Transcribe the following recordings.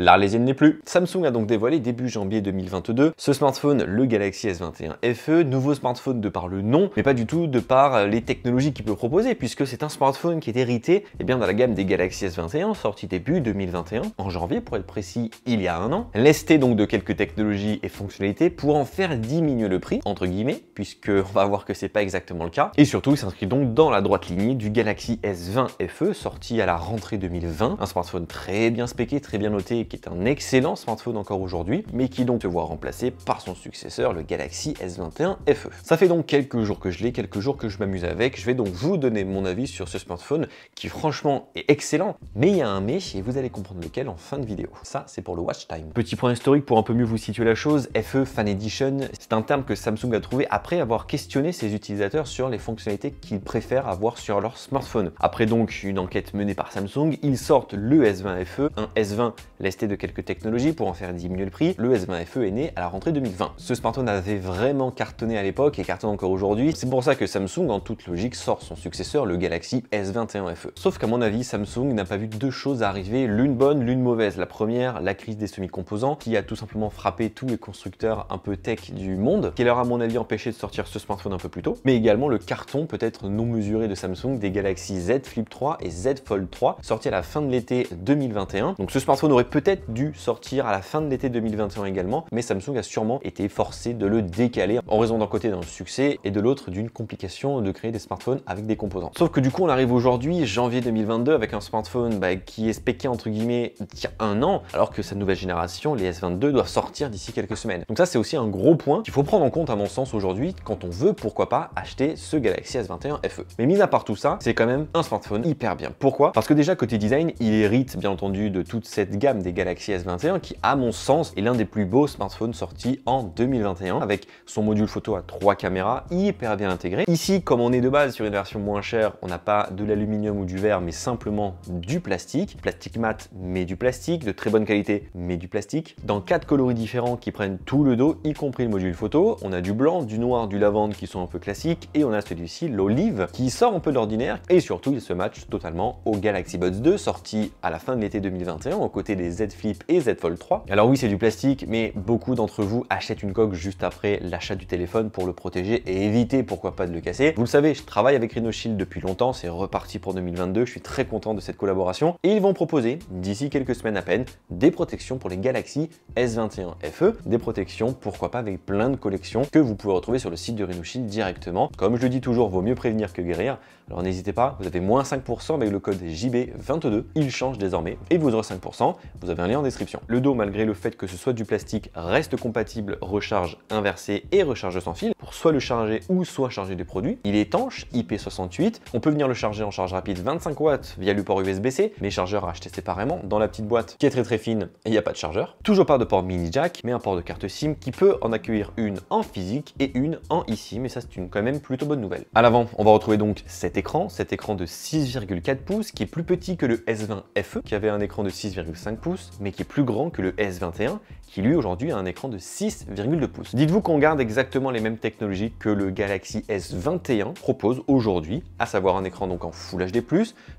L'Arlésienne n'est plus. Samsung a donc dévoilé début janvier 2022 ce smartphone, le Galaxy S21 FE, nouveau smartphone de par le nom, mais pas du tout de par euh, les technologies qu'il peut proposer, puisque c'est un smartphone qui est hérité eh bien, dans la gamme des Galaxy S21, sorti début 2021, en janvier pour être précis, il y a un an. Lesté donc de quelques technologies et fonctionnalités pour en faire diminuer le prix, entre guillemets, puisque on va voir que c'est pas exactement le cas. Et surtout, il s'inscrit donc dans la droite lignée du Galaxy S20 FE, sorti à la rentrée 2020, un smartphone très bien spéqué, très bien noté qui est un excellent smartphone encore aujourd'hui, mais qui donc se voit remplacé par son successeur, le Galaxy S21 FE. Ça fait donc quelques jours que je l'ai, quelques jours que je m'amuse avec, je vais donc vous donner mon avis sur ce smartphone qui franchement est excellent, mais il y a un mais et vous allez comprendre lequel en fin de vidéo. Ça, c'est pour le watch time. Petit point historique pour un peu mieux vous situer la chose, FE Fan Edition, c'est un terme que Samsung a trouvé après avoir questionné ses utilisateurs sur les fonctionnalités qu'ils préfèrent avoir sur leur smartphone. Après donc une enquête menée par Samsung, ils sortent le S20 FE, un S20 laisse de quelques technologies pour en faire diminuer le prix, le S20 FE est né à la rentrée 2020. Ce smartphone avait vraiment cartonné à l'époque et cartonne encore aujourd'hui. C'est pour ça que Samsung, en toute logique, sort son successeur, le Galaxy S21 FE. Sauf qu'à mon avis, Samsung n'a pas vu deux choses arriver, l'une bonne, l'une mauvaise. La première, la crise des semi-composants, qui a tout simplement frappé tous les constructeurs un peu tech du monde, qui leur a à mon avis empêché de sortir ce smartphone un peu plus tôt, mais également le carton peut-être non mesuré de Samsung des Galaxy Z Flip 3 et Z Fold 3, sorti à la fin de l'été 2021. Donc ce smartphone aurait peut peut-être dû sortir à la fin de l'été 2021 également, mais Samsung a sûrement été forcé de le décaler en raison d'un côté d'un succès et de l'autre d'une complication de créer des smartphones avec des composants. Sauf que du coup, on arrive aujourd'hui, janvier 2022, avec un smartphone bah, qui est spéqué entre guillemets il y a un an, alors que sa nouvelle génération, les S22, doit sortir d'ici quelques semaines. Donc ça, c'est aussi un gros point qu'il faut prendre en compte à mon sens aujourd'hui quand on veut, pourquoi pas, acheter ce Galaxy S21 FE. Mais mis à part tout ça, c'est quand même un smartphone hyper bien. Pourquoi Parce que déjà, côté design, il hérite bien entendu de toute cette gamme des Galaxy S21 qui, à mon sens, est l'un des plus beaux smartphones sortis en 2021 avec son module photo à trois caméras hyper bien intégré. Ici, comme on est de base sur une version moins chère, on n'a pas de l'aluminium ou du verre, mais simplement du plastique. Plastique mat, mais du plastique, de très bonne qualité, mais du plastique. Dans quatre coloris différents qui prennent tout le dos, y compris le module photo. On a du blanc, du noir, du lavande qui sont un peu classiques et on a celui-ci, l'olive, qui sort un peu d'ordinaire et surtout il se match totalement au Galaxy Buds 2 sorti à la fin de l'été 2021 aux côtés des Z Flip et Z Fold 3. Alors oui, c'est du plastique, mais beaucoup d'entre vous achètent une coque juste après l'achat du téléphone pour le protéger et éviter, pourquoi pas, de le casser. Vous le savez, je travaille avec RhinoShield depuis longtemps, c'est reparti pour 2022, je suis très content de cette collaboration. Et ils vont proposer, d'ici quelques semaines à peine, des protections pour les Galaxy S21 FE, des protections, pourquoi pas, avec plein de collections que vous pouvez retrouver sur le site de RhinoShield directement. Comme je le dis toujours, vaut mieux prévenir que guérir. Alors n'hésitez pas, vous avez moins 5% avec le code JB22, il change désormais, et vous aurez 5%, vous avez un lien en description. Le dos, malgré le fait que ce soit du plastique, reste compatible recharge inversée et recharge sans fil, pour soit le charger ou soit charger des produits. Il est étanche, IP68, on peut venir le charger en charge rapide 25 watts via le port USB-C, mais chargeur acheter séparément dans la petite boîte qui est très très fine et il n'y a pas de chargeur. Toujours pas de port mini jack, mais un port de carte SIM qui peut en accueillir une en physique et une en eSIM, Mais ça c'est une quand même plutôt bonne nouvelle. À l'avant, on va retrouver donc cette écran, cet écran de 6,4 pouces qui est plus petit que le S20 FE qui avait un écran de 6,5 pouces mais qui est plus grand que le S21 qui lui aujourd'hui a un écran de 6,2 pouces. Dites-vous qu'on garde exactement les mêmes technologies que le Galaxy S21 propose aujourd'hui, à savoir un écran donc en Full HD+,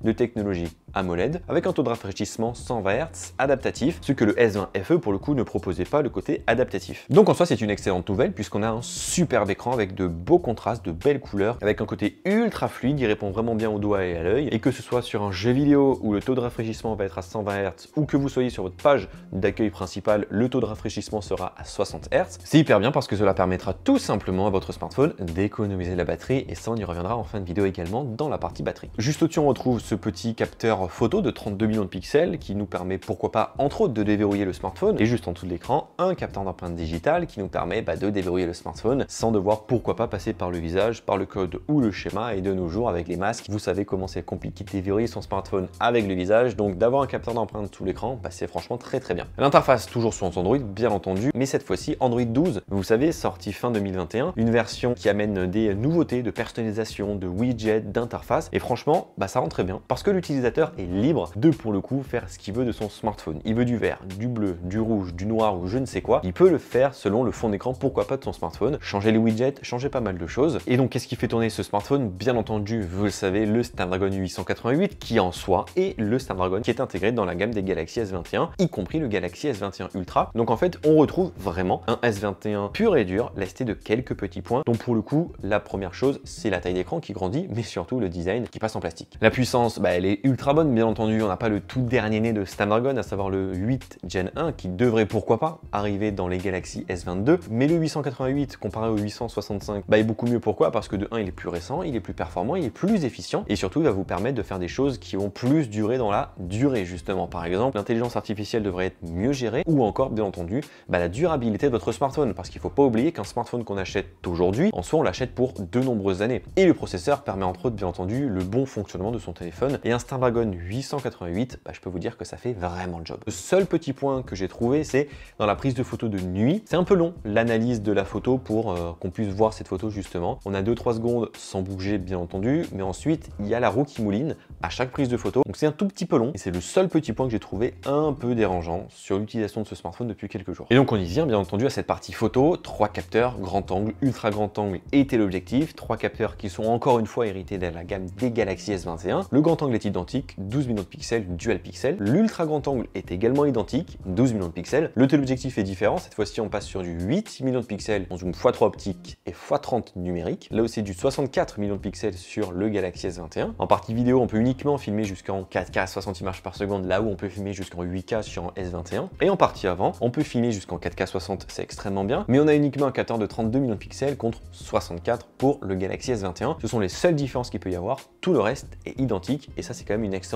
de technologie AMOLED avec un taux de rafraîchissement 120 Hz adaptatif, ce que le S20 FE pour le coup ne proposait pas le côté adaptatif. Donc en soi c'est une excellente nouvelle puisqu'on a un superbe écran avec de beaux contrastes, de belles couleurs, avec un côté ultra fluide, il répond vraiment bien au doigt et à l'œil, et que ce soit sur un jeu vidéo où le taux de rafraîchissement va être à 120 Hz ou que vous soyez sur votre page d'accueil principale, le taux de rafraîchissement sera à 60 Hz, c'est hyper bien parce que cela permettra tout simplement à votre smartphone d'économiser la batterie et ça on y reviendra en fin de vidéo également dans la partie batterie. Juste au-dessus on retrouve ce petit capteur photo de 32 millions de pixels qui nous permet pourquoi pas entre autres de déverrouiller le smartphone et juste en dessous de l'écran un capteur d'empreinte digitale qui nous permet bah, de déverrouiller le smartphone sans devoir pourquoi pas passer par le visage, par le code ou le schéma et de nos jours avec les masques vous savez comment c'est compliqué de déverrouiller son smartphone avec le visage donc d'avoir un capteur d'empreinte sous l'écran bah, c'est franchement très très bien. L'interface toujours sur Android bien entendu mais cette fois-ci Android 12 vous savez sorti fin 2021 une version qui amène des nouveautés de personnalisation, de widgets, d'interface et franchement bah, ça rend très bien parce que l'utilisateur est libre de pour le coup faire ce qu'il veut de son smartphone. Il veut du vert, du bleu, du rouge, du noir ou je ne sais quoi. Il peut le faire selon le fond d'écran, pourquoi pas de son smartphone, changer les widgets, changer pas mal de choses. Et donc qu'est-ce qui fait tourner ce smartphone Bien entendu, vous le savez, le Snapdragon 888 qui en soi et le Snapdragon qui est intégré dans la gamme des Galaxy S21, y compris le Galaxy S21 Ultra. Donc en fait, on retrouve vraiment un S21 pur et dur, lesté de quelques petits points, donc pour le coup, la première chose, c'est la taille d'écran qui grandit, mais surtout le design qui passe en plastique. La puissance, bah, elle est ultra bonne bien entendu, on n'a pas le tout dernier né de Snapdragon, à savoir le 8 Gen 1, qui devrait pourquoi pas arriver dans les Galaxy S22, mais le 888 comparé au 865 bah, est beaucoup mieux. Pourquoi Parce que de 1, il est plus récent, il est plus performant, il est plus efficient, et surtout, il va vous permettre de faire des choses qui vont plus durer dans la durée, justement. Par exemple, l'intelligence artificielle devrait être mieux gérée, ou encore, bien entendu, bah, la durabilité de votre smartphone, parce qu'il ne faut pas oublier qu'un smartphone qu'on achète aujourd'hui, en soi, on l'achète pour de nombreuses années. Et le processeur permet entre autres, bien entendu, le bon fonctionnement de son téléphone, et un Snapdragon 888, bah, je peux vous dire que ça fait vraiment le job. Le seul petit point que j'ai trouvé, c'est dans la prise de photo de nuit, c'est un peu long l'analyse de la photo pour euh, qu'on puisse voir cette photo justement. On a 2-3 secondes sans bouger bien entendu, mais ensuite il y a la roue qui mouline à chaque prise de photo. Donc c'est un tout petit peu long et c'est le seul petit point que j'ai trouvé un peu dérangeant sur l'utilisation de ce smartphone depuis quelques jours. Et donc on y vient bien entendu à cette partie photo, trois capteurs, grand angle, ultra grand angle et téléobjectif, trois capteurs qui sont encore une fois hérités de la gamme des Galaxy S21. Le grand angle est identique, 12 millions de pixels dual pixel. L'ultra grand angle est également identique, 12 millions de pixels. Le téléobjectif est différent, cette fois-ci on passe sur du 8 millions de pixels en zoom x3 optique et x30 numérique. Là aussi du 64 millions de pixels sur le Galaxy S21. En partie vidéo, on peut uniquement filmer jusqu'en 4K à 60 images par seconde, là où on peut filmer jusqu'en 8K sur un S21. Et en partie avant, on peut filmer jusqu'en 4K 60, c'est extrêmement bien, mais on a uniquement un capteur de 32 millions de pixels contre 64 pour le Galaxy S21. Ce sont les seules différences qu'il peut y avoir, tout le reste est identique et ça c'est quand même une excellente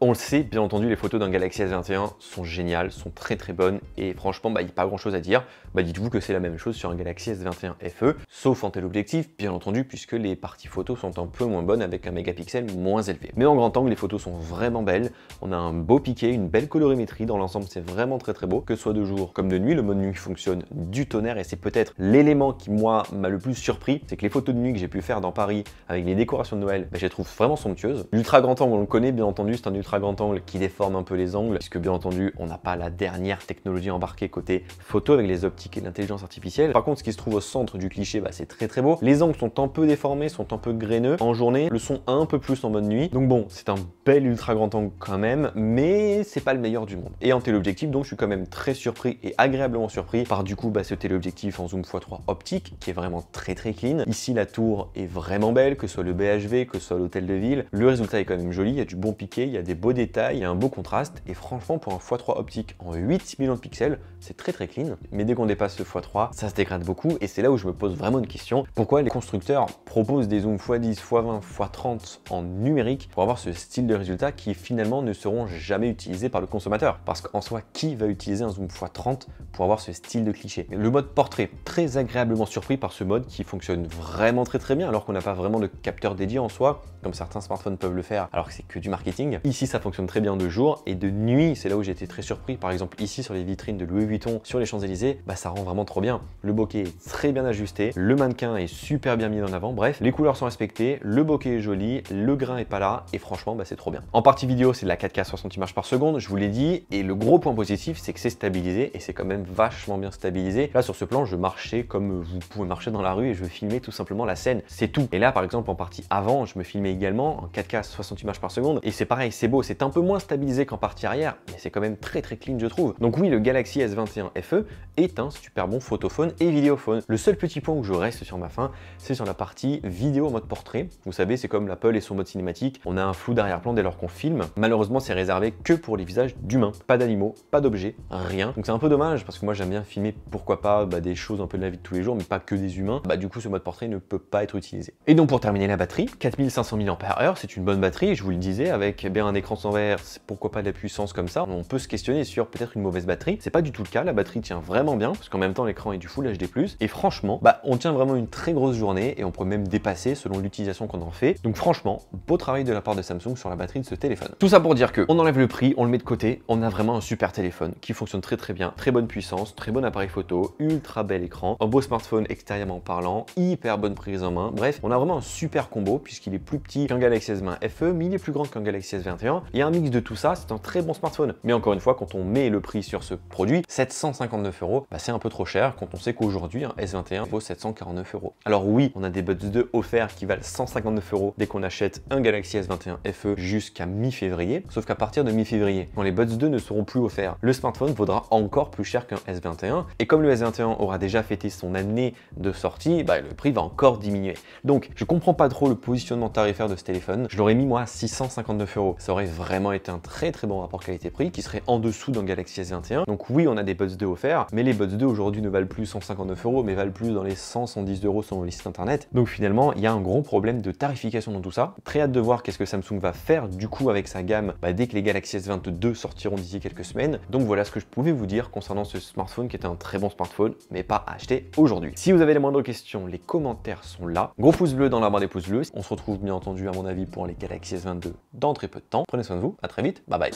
on le sait, bien entendu, les photos d'un Galaxy S21 sont géniales, sont très très bonnes et franchement, bah, il n'y a pas grand chose à dire. Bah, Dites-vous que c'est la même chose sur un Galaxy S21 FE, sauf en tel objectif, bien entendu, puisque les parties photos sont un peu moins bonnes avec un mégapixel moins élevé. Mais en grand angle, les photos sont vraiment belles. On a un beau piqué, une belle colorimétrie. Dans l'ensemble, c'est vraiment très très beau. Que ce soit de jour comme de nuit, le mode nuit fonctionne du tonnerre et c'est peut-être l'élément qui, moi, m'a le plus surpris. C'est que les photos de nuit que j'ai pu faire dans Paris avec les décorations de Noël, bah, je les trouve vraiment somptueuses. L'ultra grand angle, on le connaît bien entendu c'est un ultra grand angle qui déforme un peu les angles, puisque bien entendu, on n'a pas la dernière technologie embarquée côté photo avec les optiques et l'intelligence artificielle. Par contre, ce qui se trouve au centre du cliché, bah, c'est très très beau. Les angles sont un peu déformés, sont un peu graineux en journée, le son un peu plus en mode nuit. Donc bon, c'est un bel ultra grand angle quand même, mais c'est pas le meilleur du monde. Et en téléobjectif, donc je suis quand même très surpris et agréablement surpris par du coup bah, ce téléobjectif en zoom x3 optique qui est vraiment très très clean. Ici, la tour est vraiment belle, que ce soit le BHV, que ce soit l'hôtel de ville. Le résultat est quand même joli, il y a du bon pic il y a des beaux détails, il y a un beau contraste, et franchement pour un x3 optique en 8 millions de pixels, c'est très très clean, mais dès qu'on dépasse le x3, ça se dégrade beaucoup, et c'est là où je me pose vraiment une question, pourquoi les constructeurs proposent des zooms x10, x20, x30 en numérique pour avoir ce style de résultat qui finalement ne seront jamais utilisés par le consommateur, parce qu'en soi, qui va utiliser un zoom x30 pour avoir ce style de cliché Le mode portrait, très agréablement surpris par ce mode qui fonctionne vraiment très très bien, alors qu'on n'a pas vraiment de capteur dédié en soi, comme certains smartphones peuvent le faire, alors que c'est que du marketing Ici, ça fonctionne très bien de jour et de nuit, c'est là où j'ai été très surpris. Par exemple, ici, sur les vitrines de Louis Vuitton, sur les Champs-Élysées, bah, ça rend vraiment trop bien. Le bokeh est très bien ajusté, le mannequin est super bien mis en avant. Bref, les couleurs sont respectées, le bokeh est joli, le grain est pas là et franchement, bah, c'est trop bien. En partie vidéo, c'est de la 4K à 60 images par seconde, je vous l'ai dit. Et le gros point positif, c'est que c'est stabilisé et c'est quand même vachement bien stabilisé. Là, sur ce plan, je marchais comme vous pouvez marcher dans la rue et je filmais tout simplement la scène. C'est tout. Et là, par exemple, en partie avant, je me filmais également en 4K à 60 images par seconde et c'est pareil, c'est beau, c'est un peu moins stabilisé qu'en partie arrière, mais c'est quand même très très clean je trouve. Donc oui, le Galaxy S21 FE est un super bon photophone et vidéophone. Le seul petit point où je reste sur ma fin, c'est sur la partie vidéo en mode portrait. Vous savez, c'est comme l'Apple et son mode cinématique, on a un flou d'arrière-plan dès lors qu'on filme. Malheureusement, c'est réservé que pour les visages d'humains. Pas d'animaux, pas d'objets, rien. Donc c'est un peu dommage parce que moi j'aime bien filmer, pourquoi pas, bah, des choses un peu de la vie de tous les jours, mais pas que des humains. Bah du coup, ce mode portrait ne peut pas être utilisé. Et donc pour terminer la batterie, 4500 mAh, c'est une bonne batterie, je vous le disais, avec avec eh bien, un écran sans verre, pourquoi pas de la puissance comme ça, on peut se questionner sur peut-être une mauvaise batterie. C'est pas du tout le cas, la batterie tient vraiment bien, parce qu'en même temps l'écran est du Full HD+. Et franchement, bah, on tient vraiment une très grosse journée et on peut même dépasser selon l'utilisation qu'on en fait. Donc franchement, beau travail de la part de Samsung sur la batterie de ce téléphone. Tout ça pour dire que on enlève le prix, on le met de côté, on a vraiment un super téléphone qui fonctionne très très bien, très bonne puissance, très bon appareil photo, ultra bel écran, un beau smartphone extérieurement parlant, hyper bonne prise en main. Bref, on a vraiment un super combo puisqu'il est plus petit qu'un Galaxy S20 FE, mais il est plus grand qu'un Galaxy S21. Il y a un mix de tout ça, c'est un très bon smartphone. Mais encore une fois, quand on met le prix sur ce produit, 759 euros, bah, c'est un peu trop cher quand on sait qu'aujourd'hui, un S21 vaut 749 euros. Alors oui, on a des Buds 2 offerts qui valent 159 euros dès qu'on achète un Galaxy S21 FE jusqu'à mi-février. Sauf qu'à partir de mi-février, quand les Buds 2 ne seront plus offerts, le smartphone vaudra encore plus cher qu'un S21. Et comme le S21 aura déjà fêté son année de sortie, bah, le prix va encore diminuer. Donc je comprends pas trop le positionnement tarifaire de ce téléphone. Je l'aurais mis moi à 659 euros. Ça aurait vraiment été un très très bon rapport qualité-prix qui serait en dessous d'un Galaxy S21. Donc oui, on a des Buds 2 offerts, mais les Buds 2 aujourd'hui ne valent plus 159 euros, mais valent plus dans les 110 euros sur les sites internet. Donc finalement, il y a un gros problème de tarification dans tout ça. Très hâte de voir qu'est-ce que Samsung va faire du coup avec sa gamme bah, dès que les Galaxy S22 sortiront d'ici quelques semaines. Donc voilà ce que je pouvais vous dire concernant ce smartphone qui est un très bon smartphone, mais pas acheté aujourd'hui. Si vous avez les moindres questions, les commentaires sont là. Gros pouce bleu dans la barre des pouces bleus. On se retrouve bien entendu à mon avis pour les Galaxy S22 dans très peu de temps. Prenez soin de vous, à très vite, bye bye.